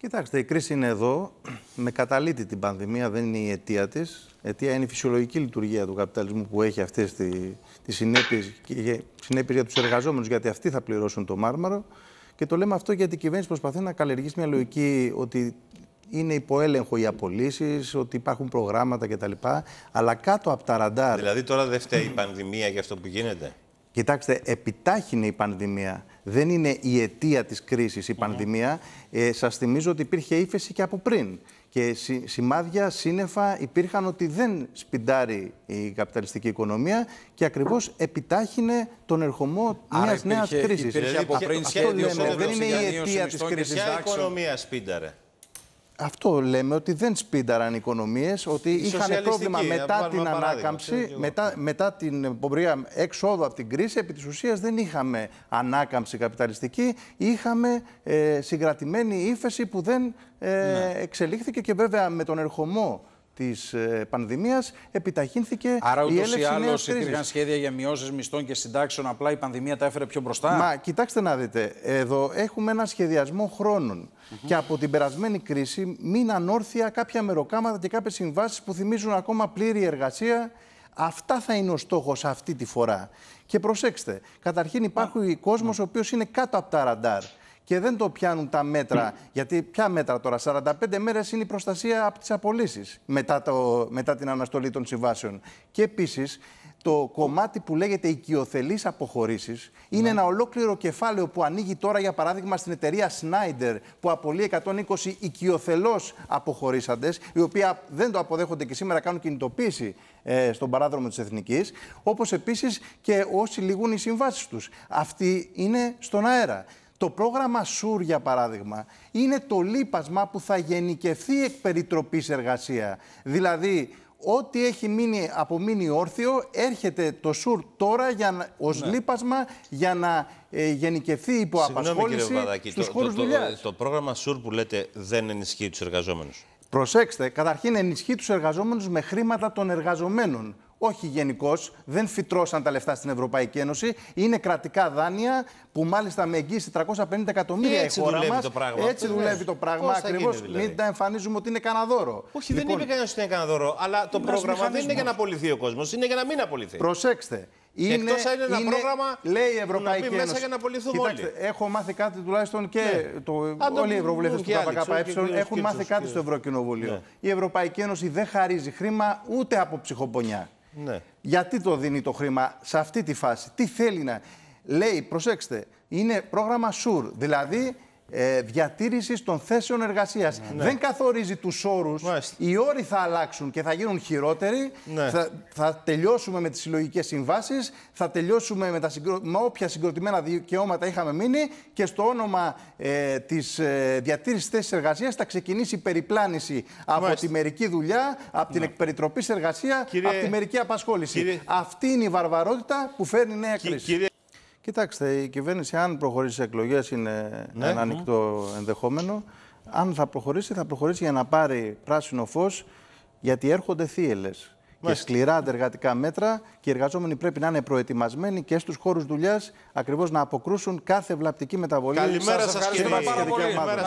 Κοιτάξτε, η κρίση είναι εδώ. Με καταλήτη την πανδημία, δεν είναι η αιτία της. Η αιτία είναι η φυσιολογική λειτουργία του καπιταλισμού που έχει αυτές τι τη, συνέπειες για τους εργαζόμενους, γιατί αυτοί θα πληρώσουν το μάρμαρο. Και το λέμε αυτό γιατί η κυβέρνηση προσπαθεί να καλλιεργήσει μια λογική ότι είναι υποέλεγχο οι απολύσεις, ότι υπάρχουν προγράμματα κτλ. Αλλά κάτω από τα ραντάρ. Δηλαδή τώρα δεν φταίει η πανδημία για αυτό που γίνεται. Κοιτάξτε, επιτάχυνε η πανδημία δεν είναι η αιτία της κρίσης η ναι. πανδημία. Ε, σας θυμίζω ότι υπήρχε ύφεση και από πριν. Και σημάδια, σύννεφα υπήρχαν ότι δεν σπιντάρει η καπιταλιστική οικονομία και ακριβώς επιτάχυνε τον ερχομό μιας νέας κρίση. Δεν είναι η αιτία της κρίση. Η οικονομία σπίνταρε. Αυτό λέμε ότι δεν σπίνταραν οι οικονομίες, ότι είχαν πρόβλημα μετά την ανάκαμψη, μετά, την πομπρία εξόδου από την κρίση. Επί της ουσίας δεν είχαμε ανάκαμψη καπιταλιστική, είχαμε ε, συγκρατημένη ύφεση που δεν ε, ναι. εξελίχθηκε και βέβαια με τον ερχομό της ε, πανδημίας, επιταχύνθηκε Άρα, η έλευση Άρα, ούτως ή άλλω υπήρχαν σχέδια για μειώσεις μισθών και συντάξεων, απλά η πανδημία τα έφερε πιο μπροστά. Μα κοιτάξτε να δείτε, εδώ έχουμε ένα σχεδιασμό χρόνων. Και από την περασμένη κρίση, μείναν όρθια κάποια μεροκάματα και κάποιες συμβάσεις που θυμίζουν ακόμα πλήρη εργασία. Αυτά θα είναι ο στόχος αυτή τη φορά. Και προσέξτε, καταρχήν υπάρχει κόσμος ο οποίος είναι κάτω από τα ραντάρ και δεν το πιάνουν τα μέτρα. Γιατί ποια μέτρα τώρα, 45 μέρες είναι η προστασία από τις απολύσεις μετά, μετά την αναστολή των συμβάσεων. Και επίσης το κομμάτι που λέγεται οικειοθελείς αποχωρήσεις είναι ναι. ένα ολόκληρο κεφάλαιο που ανοίγει τώρα, για παράδειγμα, στην εταιρεία Σνάιντερ που απολύει 120 οικειοθελώς αποχωρήσαντες, οι οποίοι δεν το αποδέχονται και σήμερα κάνουν κινητοποίηση ε, στον παράδρομο της Εθνικής. Όπως επίσης και όσοι λυγούν οι συμβάσεις τους. Αυτοί είναι στον αέρα. Το πρόγραμμα ΣΟΥΡ, για παράδειγμα, είναι το λείπασμα που θα γενικευθεί εκ περιτροπής εργασία. Δηλαδή, ό,τι έχει μείνει, απομείνει όρθιο, έρχεται το ΣΟΥΡ τώρα για, να, ως ναι. λείπασμα για να ε, γενικευθεί απασχόληση το, Το, πρόγραμμα ΣΟΥΡ που λέτε δεν ενισχύει τους εργαζόμενους. Προσέξτε, καταρχήν ενισχύει τους εργαζόμενους με χρήματα των εργαζομένων όχι γενικώς, δεν φυτρώσαν τα λεφτά στην Ευρωπαϊκή Ένωση. Είναι κρατικά δάνεια που μάλιστα με εγγύηση 350 εκατομμύρια η χώρα μα. Έτσι ναι. δουλεύει το πράγμα. Ακριβώ. Δηλαδή. Μην τα εμφανίζουμε ότι είναι κανένα δώρο. Όχι, λοιπόν, δεν είπε κανένας ότι είναι κανένα δώρο. Αλλά το πρόγραμμα δεν είναι για να απολυθεί ο κόσμος, είναι για να μην απολυθεί. Προσέξτε. Είναι, Εκτός είναι ένα είναι, πρόγραμμα λέει η Ευρωπαϊκή να πει μέσα για να απολυθούμε Κοιτάξτε, Έχω μάθει κάτι τουλάχιστον και ναι. το, Αν όλοι οι ευρωβουλευτέ του ΚΚΕ έχουν μάθει κάτι στο Ευρωκοινοβούλιο. Ναι. Η Ευρωπαϊκή Ένωση δεν χαρίζει χρήμα ούτε από ψυχοπονιά. Ναι. Γιατί το δίνει το χρήμα σε αυτή τη φάση, τι θέλει να. Λέει, προσέξτε, είναι πρόγραμμα SURE. Δηλαδή ε, διατήρησης των θέσεων εργασίας. Ναι, ναι. Δεν καθορίζει τους όρους. Οι όροι θα αλλάξουν και θα γίνουν χειρότεροι. Ναι. Θα, θα τελειώσουμε με τις συλλογικές συμβάσεις, θα τελειώσουμε με, τα συγκρο... με όποια συγκροτημένα δικαιώματα είχαμε μείνει και στο όνομα ε, της ε, διατήρησης θέσης εργασίας θα ξεκινήσει η περιπλάνηση από τη μερική δουλειά, από την ναι. εκπεριτροπή εργασία, Κύριε... από τη μερική απασχόληση. Αυτή είναι η βαρβαρότητα που φέρνει νέα κρίση. Κοιτάξτε, η κυβέρνηση, αν προχωρήσει σε εκλογές, είναι ναι, ένα ανοιχτό ενδεχόμενο. Αν θα προχωρήσει, θα προχωρήσει για να πάρει πράσινο φως, γιατί έρχονται θύελες. Και σκληρά αντεργατικά μέτρα και οι εργαζόμενοι πρέπει να είναι προετοιμασμένοι και στους χώρους δουλειάς ακριβώς να αποκρούσουν κάθε βλαπτική μεταβολή. Καλημέρα σας,